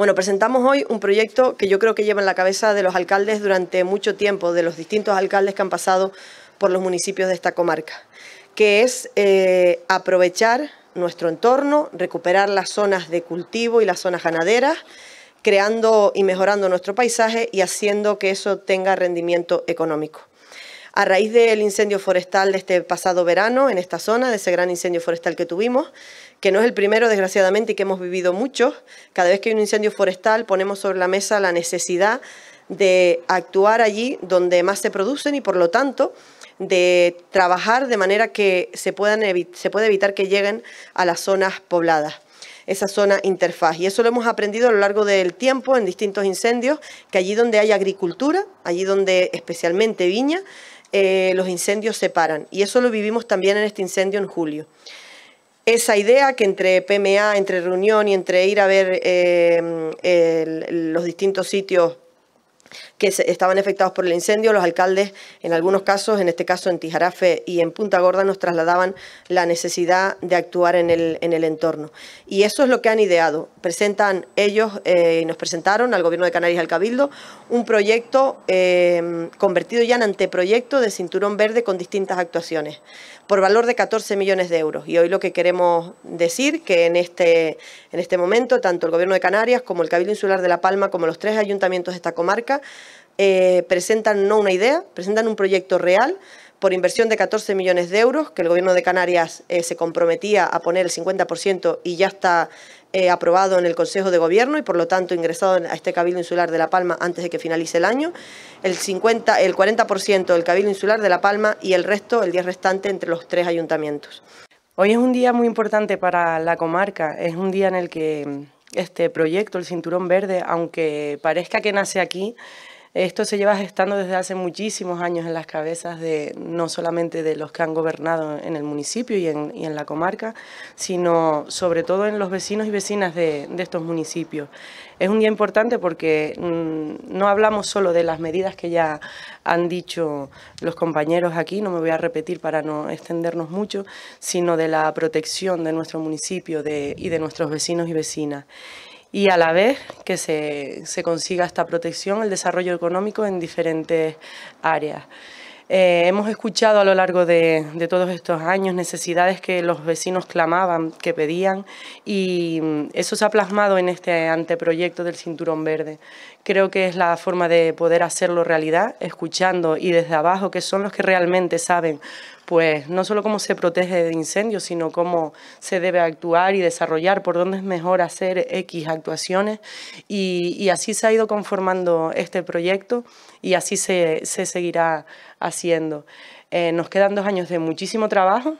Bueno, presentamos hoy un proyecto que yo creo que lleva en la cabeza de los alcaldes durante mucho tiempo, de los distintos alcaldes que han pasado por los municipios de esta comarca, que es eh, aprovechar nuestro entorno, recuperar las zonas de cultivo y las zonas ganaderas, creando y mejorando nuestro paisaje y haciendo que eso tenga rendimiento económico. A raíz del incendio forestal de este pasado verano en esta zona, de ese gran incendio forestal que tuvimos, que no es el primero, desgraciadamente, y que hemos vivido muchos. Cada vez que hay un incendio forestal ponemos sobre la mesa la necesidad de actuar allí donde más se producen y, por lo tanto, de trabajar de manera que se, pueda evitar que lleguen a las zonas pobladas esa zona interfaz. Y eso lo hemos aprendido a lo largo del tiempo en distintos incendios, que allí donde hay agricultura, allí donde especialmente viña, eh, los incendios se paran. Y eso lo vivimos también en este incendio en julio esa idea que entre PMA, entre reunión y entre ir a ver eh, los distintos sitios que estaban afectados por el incendio. Los alcaldes, en algunos casos, en este caso en Tijarafe y en Punta Gorda, nos trasladaban la necesidad de actuar en el, entorno. Y eso es lo que han ideado. Presentan ellos, eh, y nos presentaron al Gobierno de Canarias y al Cabildo, un proyecto eh, convertido ya en anteproyecto de Cinturón Verde con distintas actuaciones, por valor de 14 millones de euros. Y hoy lo que queremos decir que en este, en este momento, tanto el Gobierno de Canarias como el Cabildo Insular de La Palma, como los tres ayuntamientos de esta comarca, eh, presentan no una idea, presentan un proyecto real por inversión de 14 millones de euros, que el Gobierno de Canarias eh, se comprometía a poner el 50% y ya está eh, aprobado en el Consejo de Gobierno y por lo tanto ingresado a este Cabildo Insular de La Palma antes de que finalice el año, el, 50, el 40% del Cabildo Insular de La Palma y el resto, el 10 restante, entre los tres ayuntamientos. Hoy es un día muy importante para la comarca, es un día en el que este proyecto, el Cinturón Verde, aunque parezca que nace aquí, esto se lleva gestando desde hace muchísimos años en las cabezas de no solamente de los que han gobernado en el municipio y en, la comarca, sino sobre todo en los vecinos y vecinas de, estos municipios. Es un día importante porque mm, no hablamos solo de las medidas que ya han dicho los compañeros aquí, no me voy a repetir para no extendernos mucho, sino de la protección de nuestro municipio y de nuestros vecinos y vecinas y a la vez que se, consiga esta protección, el desarrollo económico en diferentes áreas. Eh, hemos escuchado a lo largo de, de, todos estos años necesidades que los vecinos clamaban, que pedían, y mm, eso se ha plasmado en este anteproyecto del Cinturón Verde. Creo que es la forma de poder hacerlo realidad, escuchando y desde abajo, que son los que realmente saben pues no solo cómo se protege de incendios, sino cómo se debe actuar y desarrollar, por dónde es mejor hacer X actuaciones. Y, así se ha ido conformando este proyecto y así se, seguirá haciendo. Eh, nos quedan dos años de muchísimo trabajo,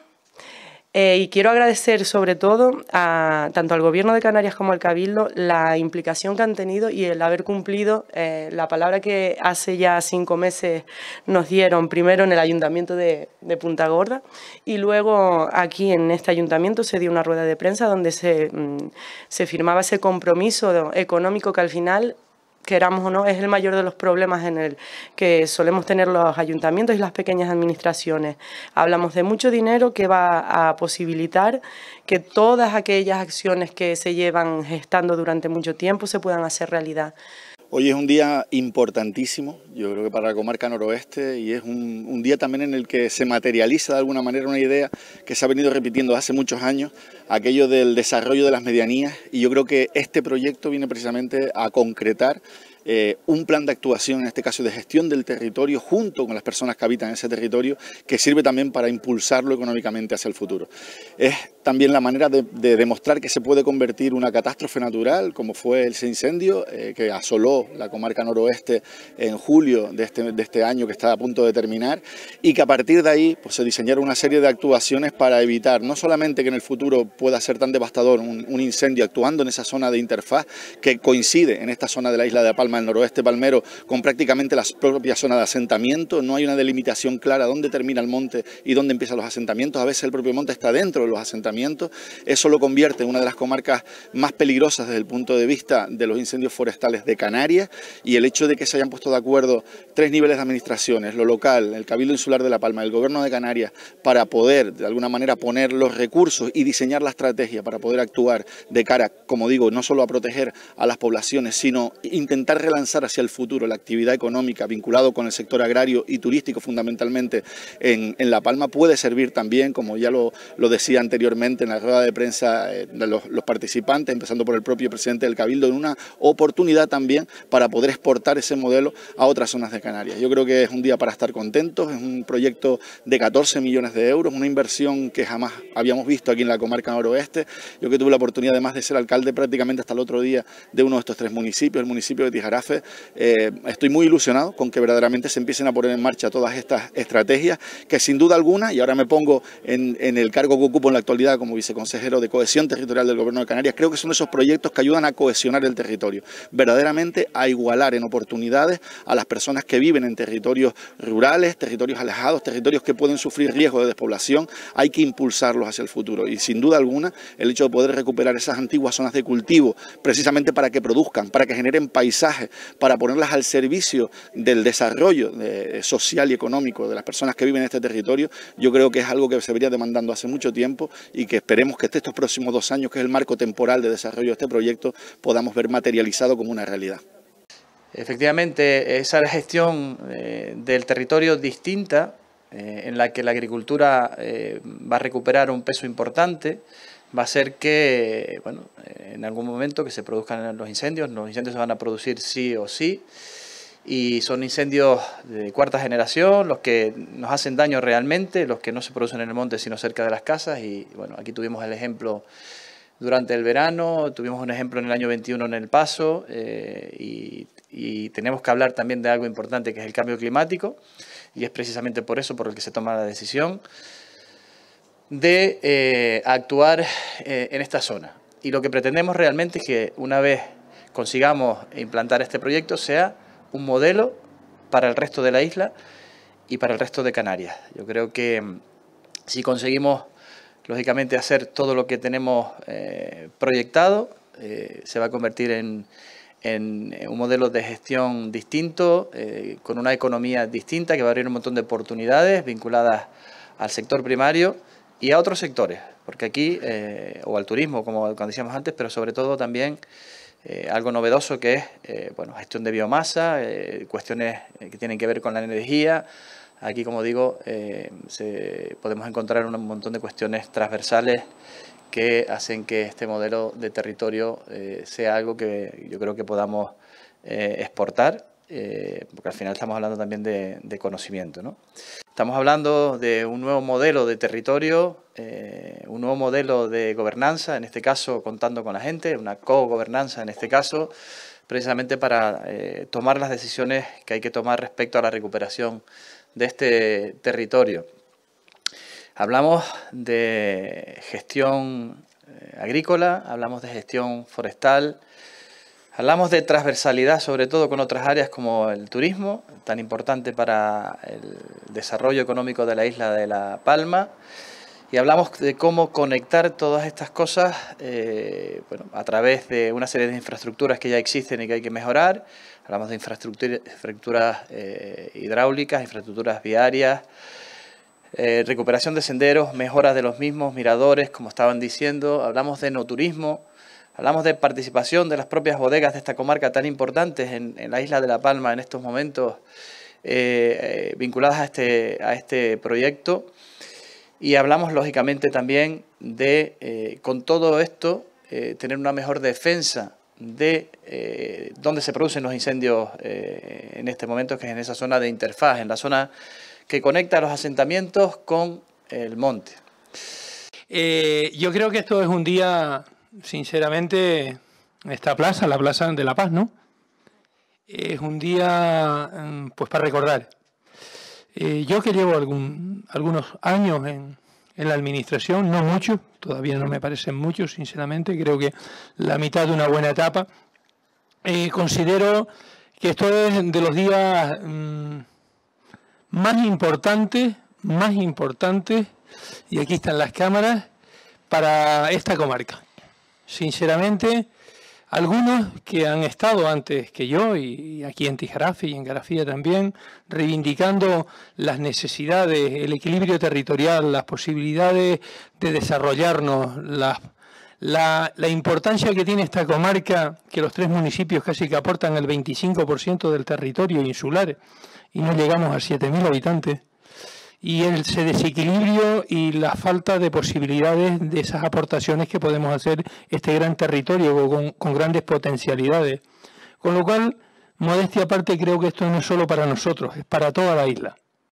eh, y quiero agradecer sobre todo a, tanto al Gobierno de Canarias como al Cabildo la implicación que han tenido y el haber cumplido eh, la palabra que hace ya cinco meses nos dieron, primero en el Ayuntamiento de, de, Punta Gorda y luego aquí en este Ayuntamiento se dio una rueda de prensa donde se, mm, se firmaba ese compromiso económico que al final queramos o no, es el mayor de los problemas en el que solemos tener los ayuntamientos y las pequeñas administraciones. Hablamos de mucho dinero que va a posibilitar que todas aquellas acciones que se llevan gestando durante mucho tiempo se puedan hacer realidad. Hoy es un día importantísimo, yo creo que para la comarca noroeste, y es un, día también en el que se materializa de alguna manera una idea que se ha venido repitiendo hace muchos años, aquello del desarrollo de las medianías, y yo creo que este proyecto viene precisamente a concretar eh, un plan de actuación, en este caso de gestión del territorio, junto con las personas que habitan ese territorio, que sirve también para impulsarlo económicamente hacia el futuro también la manera de, demostrar que se puede convertir una catástrofe natural, como fue ese incendio eh, que asoló la comarca noroeste en julio de este, de este, año que está a punto de terminar, y que a partir de ahí pues, se diseñaron una serie de actuaciones para evitar no solamente que en el futuro pueda ser tan devastador un, incendio actuando en esa zona de interfaz que coincide en esta zona de la isla de La Palma, el noroeste palmero, con prácticamente la propia zona de asentamiento, no hay una delimitación clara dónde termina el monte y dónde empiezan los asentamientos, a veces el propio monte está dentro de los asentamientos, eso lo convierte en una de las comarcas más peligrosas desde el punto de vista de los incendios forestales de Canarias y el hecho de que se hayan puesto de acuerdo tres niveles de administraciones, lo local, el Cabildo Insular de La Palma, el Gobierno de Canarias, para poder de alguna manera poner los recursos y diseñar la estrategia para poder actuar de cara, como digo, no solo a proteger a las poblaciones, sino intentar relanzar hacia el futuro la actividad económica vinculado con el sector agrario y turístico fundamentalmente en, La Palma puede servir también, como ya lo decía anteriormente, en la rueda de prensa eh, de los, participantes, empezando por el propio presidente del Cabildo, en una oportunidad también para poder exportar ese modelo a otras zonas de Canarias. Yo creo que es un día para estar contentos, es un proyecto de 14 millones de euros, una inversión que jamás habíamos visto aquí en la comarca noroeste. Yo que tuve la oportunidad además de ser alcalde prácticamente hasta el otro día de uno de estos tres municipios, el municipio de Tijarafe, eh, estoy muy ilusionado con que verdaderamente se empiecen a poner en marcha todas estas estrategias que sin duda alguna, y ahora me pongo en el cargo que ocupo en la actualidad, como viceconsejero de cohesión territorial del Gobierno de Canarias, creo que son esos proyectos que ayudan a cohesionar el territorio, verdaderamente a igualar en oportunidades a las personas que viven en territorios rurales, territorios alejados, territorios que pueden sufrir riesgo de despoblación, hay que impulsarlos hacia el futuro y sin duda alguna el hecho de poder recuperar esas antiguas zonas de cultivo precisamente para que produzcan, para que generen paisajes, para ponerlas al servicio del desarrollo eh, social y económico de las personas que viven en este territorio, yo creo que es algo que se vería demandando hace mucho tiempo y que esperemos que estos próximos dos años, que es el marco temporal de desarrollo de este proyecto, podamos ver materializado como una realidad. Efectivamente, esa gestión eh, del territorio distinta, eh, en la que la agricultura eh, va a recuperar un peso importante, va a ser que, bueno, en algún momento que se produzcan los incendios, los incendios se van a producir sí o sí, y son incendios de cuarta generación, los que nos hacen daño realmente, los que no se producen en el monte sino cerca de las casas y bueno, aquí tuvimos el ejemplo durante el verano, tuvimos un ejemplo en el año 21 en El Paso eh, y, tenemos que hablar también de algo importante que es el cambio climático y es precisamente por eso por el que se toma la decisión de eh, actuar eh, en esta zona. Y lo que pretendemos realmente es que una vez consigamos implantar este proyecto sea un modelo para el resto de la isla y para el resto de Canarias. Yo creo que mm, si conseguimos, lógicamente, hacer todo lo que tenemos eh, proyectado, eh, se va a convertir en, eh, un modelo de gestión distinto, con una economía distinta que va a abrir un montón de oportunidades vinculadas al sector primario y a otros sectores, porque aquí, o al turismo, como decíamos antes, pero sobre todo también eh, algo novedoso que es eh, bueno, gestión de biomasa, eh, cuestiones que tienen que ver con la energía. Aquí, como digo, se, podemos encontrar un montón de cuestiones transversales que hacen que este modelo de territorio sea algo que yo creo que podamos exportar, porque al final estamos hablando también de, de conocimiento. ¿no? Estamos hablando de un nuevo modelo de territorio eh, un nuevo modelo de gobernanza, en este caso contando con la gente, una co-gobernanza en este caso, precisamente para eh, tomar las decisiones que hay que tomar respecto a la recuperación de este territorio. Hablamos de gestión eh, agrícola, hablamos de gestión forestal, hablamos de transversalidad sobre todo con otras áreas como el turismo, tan importante para el desarrollo económico de la isla de La Palma y hablamos de cómo conectar todas estas cosas eh, a través de una serie de infraestructuras que ya existen y que hay que mejorar. Hablamos de infraestructuras eh, hidráulicas, infraestructuras viarias, eh, recuperación de senderos, mejoras de los mismos, miradores, como estaban diciendo. Hablamos de no turismo, hablamos de participación de las propias bodegas de esta comarca tan importantes en, en la isla de La Palma en estos momentos vinculadas a este, a este proyecto. Y hablamos, lógicamente, también de, eh, con todo esto, eh, tener una mejor defensa de eh, dónde se producen los incendios en este momento, que es en esa zona de interfaz, en la zona que conecta los asentamientos con el monte. yo creo que esto es un día, sinceramente, esta plaza, la Plaza de la Paz, ¿no? Es un día mm, pues para recordar eh, yo que llevo algún, algunos años en, la administración, no mucho, todavía no me parecen muchos, sinceramente, creo que la mitad de una buena etapa, eh, considero que esto es de los días mm, más importantes, más importantes, y aquí están las cámaras, para esta comarca. Sinceramente, algunos que han estado antes que yo, y aquí en Tijarafe y en Garafía también, reivindicando las necesidades, el equilibrio territorial, las posibilidades de desarrollarnos, la, importancia que tiene esta comarca, que los tres municipios casi que aportan el 25% del territorio insular, y no llegamos a 7.000 habitantes y el ese desequilibrio y la falta de posibilidades de esas aportaciones que podemos hacer este gran territorio con, con grandes potencialidades. Con lo cual, modestia aparte, creo que esto no es solo para nosotros, es para toda la isla.